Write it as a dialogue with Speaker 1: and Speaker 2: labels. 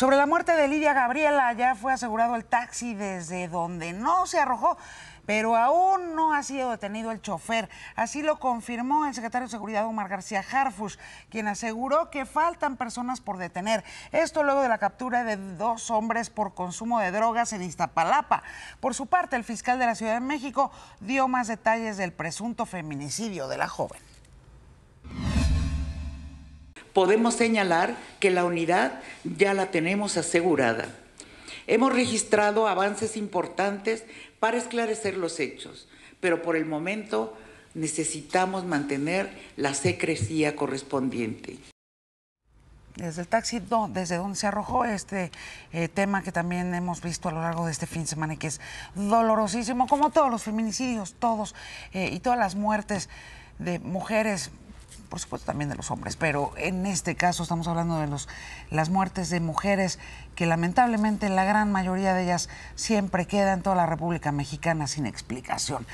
Speaker 1: Sobre la muerte de Lidia Gabriela ya fue asegurado el taxi desde donde no se arrojó, pero aún no ha sido detenido el chofer. Así lo confirmó el secretario de Seguridad Omar García Harfus, quien aseguró que faltan personas por detener. Esto luego de la captura de dos hombres por consumo de drogas en Iztapalapa. Por su parte, el fiscal de la Ciudad de México dio más detalles del presunto feminicidio de la joven
Speaker 2: podemos señalar que la unidad ya la tenemos asegurada. Hemos registrado avances importantes para esclarecer los hechos, pero por el momento necesitamos mantener la secrecía correspondiente.
Speaker 1: Desde el taxi, desde donde se arrojó este eh, tema que también hemos visto a lo largo de este fin de semana y que es dolorosísimo, como todos los feminicidios, todos eh, y todas las muertes de mujeres por supuesto también de los hombres, pero en este caso estamos hablando de los, las muertes de mujeres que lamentablemente la gran mayoría de ellas siempre queda en toda la República Mexicana sin explicación.